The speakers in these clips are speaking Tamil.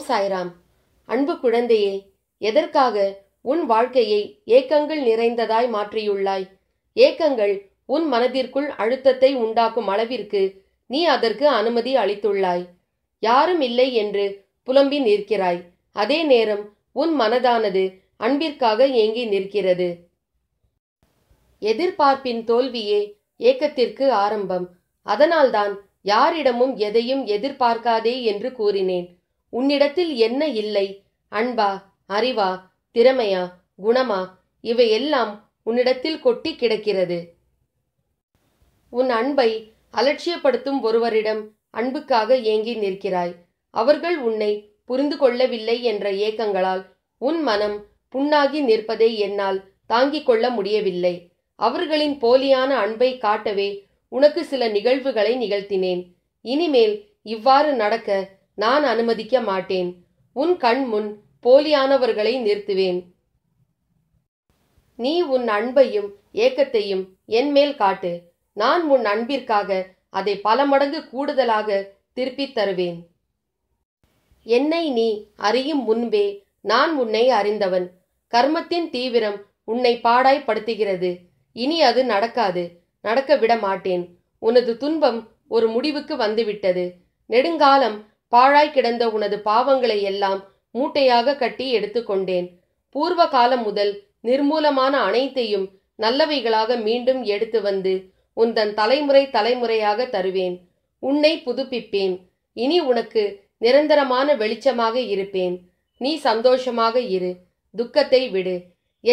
ஓம் சாய்ராம் அன்பு குழந்தையே எதற்காக உன் வாழ்க்கையை ஏக்கங்கள் நிறைந்ததாய் மாற்றியுள்ளாய் ஏக்கங்கள் உன் மனதிற்குள் அழுத்தத்தை உண்டாக்கும் அளவிற்கு நீ அதற்கு அனுமதி அளித்துள்ளாய் யாரும் இல்லை என்று புலம்பி நிற்கிறாய் அதே நேரம் உன் மனதானது அன்பிற்காக ஏங்கி நிற்கிறது எதிர்பார்ப்பின் தோல்வியே ஏக்கத்திற்கு ஆரம்பம் அதனால்தான் யாரிடமும் எதையும் எதிர்பார்க்காதே என்று கூறினேன் உன்னிடத்தில் என்ன இல்லை அன்பா அறிவா திறமையா குணமா இவையெல்லாம் உன்னிடத்தில் கொட்டி கிடக்கிறது உன் அன்பை அலட்சியப்படுத்தும் ஒருவரிடம் அன்புக்காக ஏங்கி நிற்கிறாய் அவர்கள் உன்னை புரிந்து கொள்ளவில்லை என்ற ஏக்கங்களால் உன் மனம் புண்ணாகி நிற்பதை என்னால் தாங்கிக் கொள்ள முடியவில்லை அவர்களின் போலியான அன்பை காட்டவே உனக்கு சில நிகழ்வுகளை நிகழ்த்தினேன் இனிமேல் இவ்வாறு நடக்க நான் அனுமதிக்க மாட்டேன் உன் கண் முன் போலியானவர்களை நிறுத்துவேன் நீ உன் அன்பையும் ஏக்கத்தையும் என் மேல் காட்டு நான் உன் அன்பிற்காக அதை பல மடங்கு கூடுதலாக திருப்பித் தருவேன் என்னை நீ அறியும் முன்பே நான் உன்னை அறிந்தவன் கர்மத்தின் தீவிரம் உன்னை பாடாய்ப்படுத்துகிறது இனி அது நடக்காது நடக்க விட மாட்டேன் உனது துன்பம் ஒரு முடிவுக்கு வந்துவிட்டது நெடுங்காலம் பாழாய் கிடந்த உனது பாவங்களை எல்லாம் மூட்டையாக கட்டி எடுத்துக்கொண்டேன் பூர்வ காலம் முதல் நிர்மூலமான அனைத்தையும் நல்லவைகளாக மீண்டும் எடுத்து வந்து உன் தன் தலைமுறை தலைமுறையாக தருவேன் உன்னை புதுப்பிப்பேன் இனி உனக்கு நிரந்தரமான வெளிச்சமாக இருப்பேன் நீ சந்தோஷமாக இரு துக்கத்தை விடு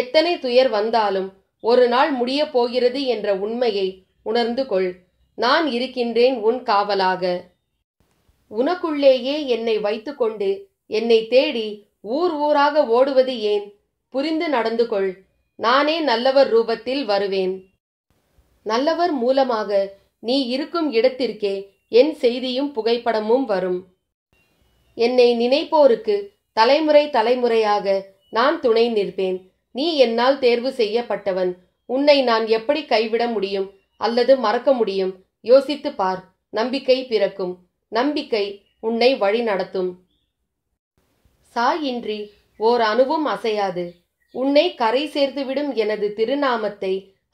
எத்தனை துயர் வந்தாலும் ஒரு நாள் முடியப் போகிறது என்ற உண்மையை உணர்ந்து கொள் நான் இருக்கின்றேன் உன் காவலாக உனக்குள்ளேயே என்னை வைத்துக்கொண்டு என்னை தேடி ஊர் ஊராக ஓடுவது ஏன் புரிந்து நடந்து கொள் நானே நல்லவர் ரூபத்தில் வருவேன் நல்லவர் மூலமாக நீ இருக்கும் இடத்திற்கே என் செய்தியும் புகைப்படமும் வரும் என்னை நினைப்போருக்கு தலைமுறை தலைமுறையாக நான் துணை நிற்பேன் நீ என்னால் தேர்வு செய்யப்பட்டவன் உன்னை நான் எப்படி கைவிட முடியும் அல்லது மறக்க முடியும் யோசித்து பார் நம்பிக்கை பிறக்கும் நம்பிக்கை உன்னை வழிநடத்தும் சாயின்றி ஓர் அணுவும் அசையாது உன்னை கரை சேர்த்துவிடும் எனது திருநாமத்தை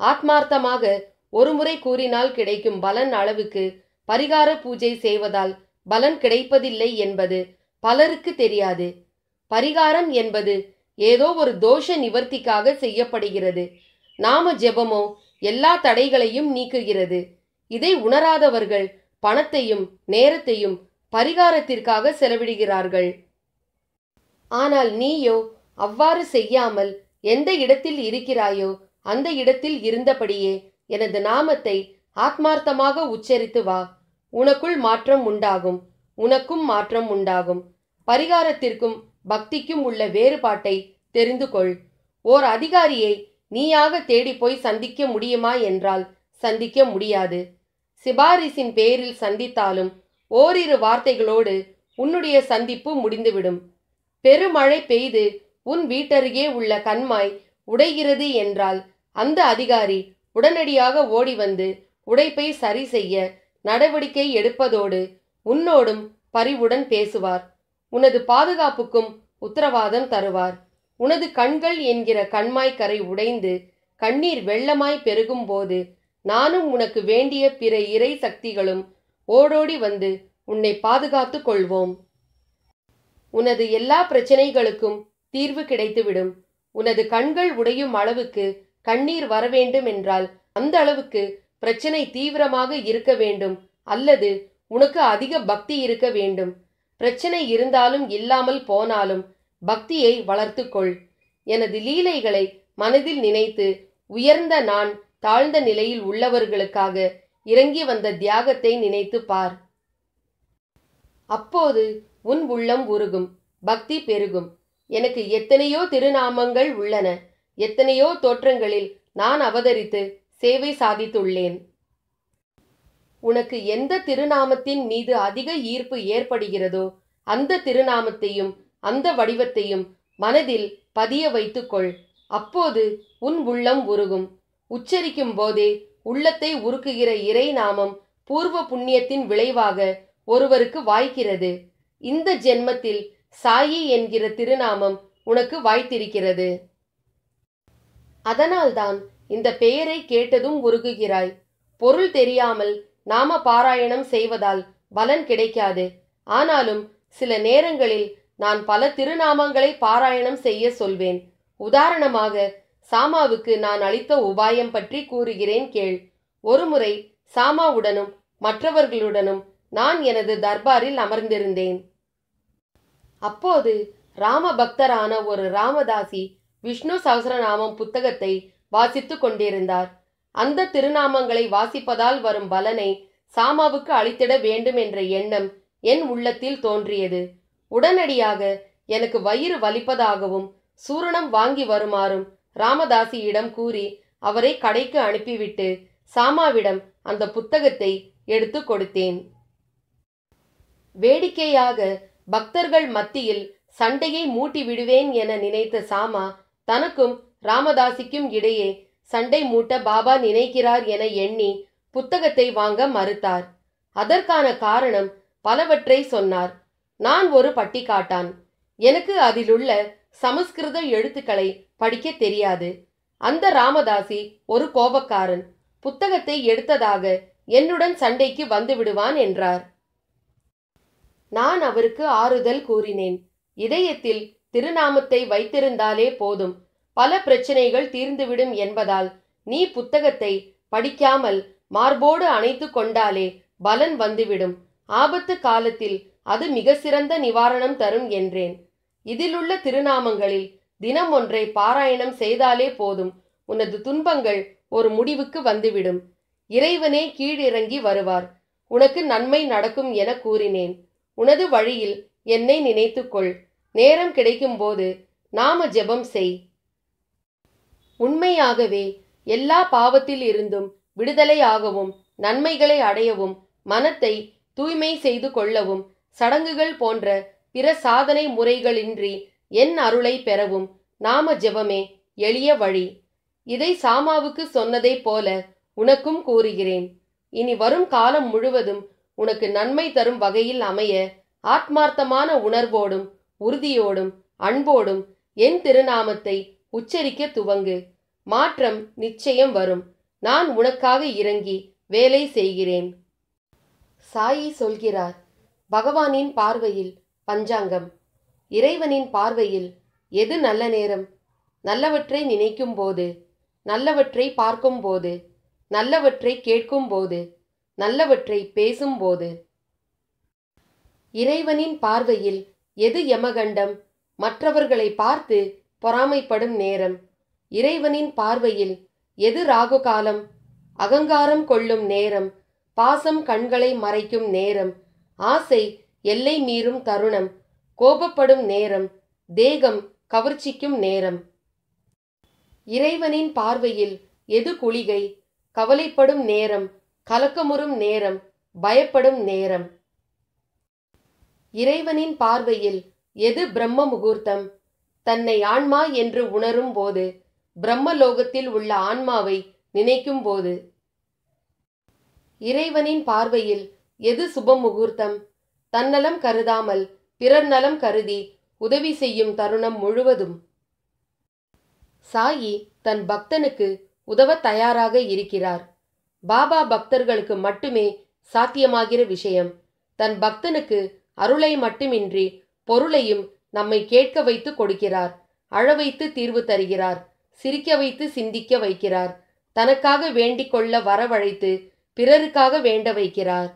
ஆத்மார்த்தமாக ஒருமுறை கூறினால் கிடைக்கும் பலன் அளவுக்கு பரிகார பூஜை செய்வதால் பலன் கிடைப்பதில்லை என்பது பலருக்கு தெரியாது பரிகாரம் என்பது ஏதோ ஒரு தோஷ நிவர்த்திக்காக செய்யப்படுகிறது நாம ஜெபமோ எல்லா தடைகளையும் நீக்குகிறது இதை உணராதவர்கள் பணத்தையும் நேரத்தையும் பரிகாரத்திற்காக செலவிடுகிறார்கள் ஆனால் நீயோ அவ்வாறு செய்யாமல் எந்த இடத்தில் இருக்கிறாயோ அந்த இடத்தில் இருந்தபடியே எனது நாமத்தை ஆத்மார்த்தமாக உச்சரித்து வா உனக்குள் மாற்றம் உண்டாகும் உனக்கும் மாற்றம் உண்டாகும் பரிகாரத்திற்கும் பக்திக்கும் உள்ள வேறுபாட்டை தெரிந்து கொள் ஓர் அதிகாரியை நீயாக தேடிப்போய் சந்திக்க முடியுமா என்றால் சந்திக்க முடியாது சிபாரிசின் பேரில் சந்தித்தாலும் ஓரிரு வார்த்தைகளோடு உன்னுடைய சந்திப்பு முடிந்துவிடும் பெருமழை பெய்து உன் வீட்டருகே உள்ள கண்மாய் உடைகிறது என்றால் அந்த அதிகாரி உடனடியாக ஓடி வந்து உடைப்பை சரி செய்ய நடவடிக்கை எடுப்பதோடு உன்னோடும் பரிவுடன் பேசுவார் உனது பாதுகாப்புக்கும் உத்தரவாதம் தருவார் உனது கண்கள் என்கிற கண்மாய்க்கரை உடைந்து கண்ணீர் வெள்ளமாய் பெருகும் போது நானும் உனக்கு வேண்டிய பிற இறை சக்திகளும் ஓடோடி வந்து உன்னை பாதுகாத்து கொள்வோம் உனது எல்லா பிரச்சனைகளுக்கும் தீர்வு கிடைத்துவிடும் உனது கண்கள் உடையும் அளவுக்கு கண்ணீர் வரவேண்டும் என்றால் அந்த அளவுக்கு பிரச்சனை தீவிரமாக இருக்க வேண்டும் அல்லது உனக்கு அதிக பக்தி இருக்க வேண்டும் பிரச்சனை இருந்தாலும் இல்லாமல் போனாலும் பக்தியை வளர்த்துக்கொள் எனது லீலைகளை மனதில் நினைத்து உயர்ந்த நான் தாழ்ந்த நிலையில் உள்ளவர்களுக்காக இறங்கி வந்த தியாகத்தை நினைத்து பார் அப்போது உன் உள்ளம் உருகும் பக்தி பெருகும் எனக்கு எத்தனையோ திருநாமங்கள் உள்ளன எத்தனையோ தோற்றங்களில் நான் அவதரித்து சேவை சாதித்துள்ளேன் உனக்கு எந்த திருநாமத்தின் மீது அதிக ஈர்ப்பு ஏற்படுகிறதோ அந்த திருநாமத்தையும் அந்த வடிவத்தையும் மனதில் பதிய வைத்துக்கொள் அப்போது உன் உள்ளம் உருகும் உச்சரிக்கும் போதே உள்ளத்தை உருக்குகிற இறை நாமம் பூர்வ புண்ணியத்தின் விளைவாக ஒருவருக்கு வாய்க்கிறது இந்த ஜென்மத்தில் சாயி என்கிற திருநாமம் உனக்கு வாய்த்திருக்கிறது அதனால்தான் இந்த பெயரை கேட்டதும் உருகுகிறாய் பொருள் தெரியாமல் நாம பாராயணம் செய்வதால் பலன் கிடைக்காது ஆனாலும் சில நேரங்களில் நான் பல திருநாமங்களை பாராயணம் செய்ய சொல்வேன் உதாரணமாக சாமாவுக்கு நான் அளித்த உபாயம் பற்றி கூறுகிறேன் கேள் ஒருமுறை சாமாவுடனும் மற்றவர்களுடனும் நான் எனது தர்பாரில் அமர்ந்திருந்தேன் அப்போது ராம பக்தரான ஒரு ராமதாசி விஷ்ணு சகசரநாமம் புத்தகத்தை வாசித்துக் கொண்டிருந்தார் அந்த திருநாமங்களை வாசிப்பதால் வரும் பலனை சாமாவுக்கு அளித்திட வேண்டும் என்ற எண்ணம் என் உள்ளத்தில் தோன்றியது உடனடியாக எனக்கு வயிறு வலிப்பதாகவும் சூரணம் வாங்கி வருமாறும் ராமதாசியிடம் கூறி அவரை கடைக்கு அனுப்பிவிட்டு சாமாவிடம் அந்த புத்தகத்தை எடுத்து கொடுத்தேன் வேடிக்கையாக பக்தர்கள் மத்தியில் சண்டையை மூட்டி விடுவேன் என நினைத்த சாமா தனக்கும் ராமதாசிக்கும் இடையே சண்டை மூட்ட பாபா நினைக்கிறார் என எண்ணி புத்தகத்தை வாங்க மறுத்தார் அதற்கான காரணம் பலவற்றை சொன்னார் நான் ஒரு பட்டிக்காட்டான் எனக்கு அதிலுள்ள சமஸ்கிருத எழுத்துக்களை படிக்க தெரியாது அந்த ராமதாசி ஒரு கோபக்காரன் புத்தகத்தை எடுத்ததாக என்னுடன் சண்டைக்கு வந்து விடுவான் என்றார் நான் அவருக்கு ஆறுதல் கூறினேன் இதயத்தில் திருநாமத்தை வைத்திருந்தாலே போதும் பல பிரச்சனைகள் தீர்ந்துவிடும் என்பதால் நீ புத்தகத்தை படிக்காமல் மார்போடு அணைத்து கொண்டாலே பலன் வந்துவிடும் ஆபத்து காலத்தில் அது மிக சிறந்த நிவாரணம் தரும் என்றேன் இதிலுள்ள திருநாமங்களில் தினம் ஒன்றை பாராயணம் செய்தாலே போதும் உனது துன்பங்கள் ஒரு முடிவுக்கு வந்துவிடும் இறைவனே கீழிறங்கி வருவார் உனக்கு நன்மை நடக்கும் என கூறினேன் உனது வழியில் என்னை நினைத்துக்கொள் நேரம் கிடைக்கும்போது நாம ஜெபம் செய் உண்மையாகவே எல்லா பாவத்தில் இருந்தும் விடுதலையாகவும் நன்மைகளை அடையவும் மனத்தை தூய்மை செய்து கொள்ளவும் சடங்குகள் போன்ற பிற சாதனை முறைகளின்றி என் அருளை பெறவும் நாம ஜெபமே எளிய வழி இதை சாமாவுக்கு சொன்னதைப் போல உனக்கும் கூறுகிறேன் இனி வரும் காலம் முழுவதும் உனக்கு நன்மை தரும் வகையில் அமைய ஆத்மார்த்தமான உணர்வோடும் உறுதியோடும் அன்போடும் என் திருநாமத்தை உச்சரிக்க துவங்கு மாற்றம் நிச்சயம் வரும் நான் உனக்காக இறங்கி வேலை செய்கிறேன் சாயி சொல்கிறார் பகவானின் பார்வையில் பஞ்சாங்கம் இறைவனின் பார்வையில் எது நல்ல நேரம் நல்லவற்றை நினைக்கும் போது நல்லவற்றை பார்க்கும் போது நல்லவற்றை கேட்கும் போது நல்லவற்றை பேசும்போது இறைவனின் பார்வையில் எது யமகண்டம் மற்றவர்களை பார்த்து பொறாமைப்படும் நேரம் இறைவனின் பார்வையில் எது ராகு காலம் அகங்காரம் கொள்ளும் நேரம் பாசம் கண்களை மறைக்கும் நேரம் ஆசை எல்லை மீறும் தருணம் கோபப்படும் நேரம் தேகம் கவர்ச்சிக்கும் நேரம் இறைவனின் பார்வையில் எது குளிகை கவலைப்படும் நேரம் கலக்கமுறும் நேரம் பயப்படும் நேரம் இறைவனின் பார்வையில் எது பிரம்ம முகூர்த்தம் தன்னை ஆன்மா என்று உணரும் போது பிரம்மலோகத்தில் உள்ள ஆன்மாவை நினைக்கும் போது இறைவனின் பார்வையில் எது சுப முகூர்த்தம் தன்னலம் கருதாமல் பிறர் நலம் கருதி உதவி செய்யும் தருணம் முழுவதும் சாயி தன் பக்தனுக்கு உதவ தயாராக இருக்கிறார் பாபா பக்தர்களுக்கு மட்டுமே சாத்தியமாகிற விஷயம் தன் பக்தனுக்கு அருளை மட்டுமின்றி பொருளையும் நம்மை கேட்க வைத்து கொடுக்கிறார் அழ வைத்து தீர்வு தருகிறார் சிரிக்க வைத்து சிந்திக்க வைக்கிறார் தனக்காக வேண்டிக் கொள்ள வரவழைத்து பிறருக்காக வேண்ட வைக்கிறார்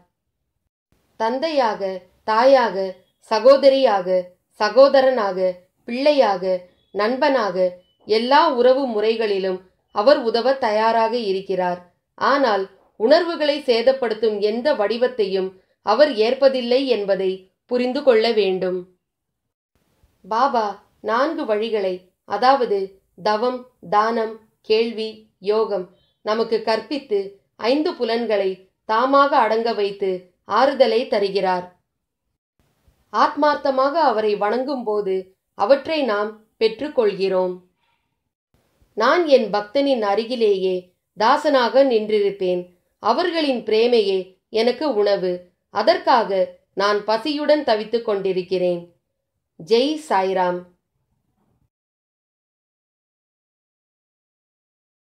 தந்தையாக தாயாக சகோதரியாக சகோதரனாக பிள்ளையாக நண்பனாக எல்லா உறவு முறைகளிலும் அவர் உதவ தயாராக இருக்கிறார் ஆனால் உணர்வுகளை சேதப்படுத்தும் எந்த வடிவத்தையும் அவர் ஏற்பதில்லை என்பதை புரிந்து கொள்ள வேண்டும் பாபா நான்கு வழிகளை அதாவது தவம் தானம் கேள்வி யோகம் நமக்கு கற்பித்து ஐந்து புலன்களை தாமாக அடங்க வைத்து ஆறுதலை தருகிறார் ஆத்மார்த்தமாக அவரை வணங்கும்போது அவற்றை நாம் பெற்றுக்கொள்கிறோம் நான் என் பக்தனின் அருகிலேயே தாசனாக நின்றிருப்பேன் அவர்களின் பிரேமையே எனக்கு உணவு அதற்காக நான் பசியுடன் தவித்துக் கொண்டிருக்கிறேன் ஜெய் சாய்ராம்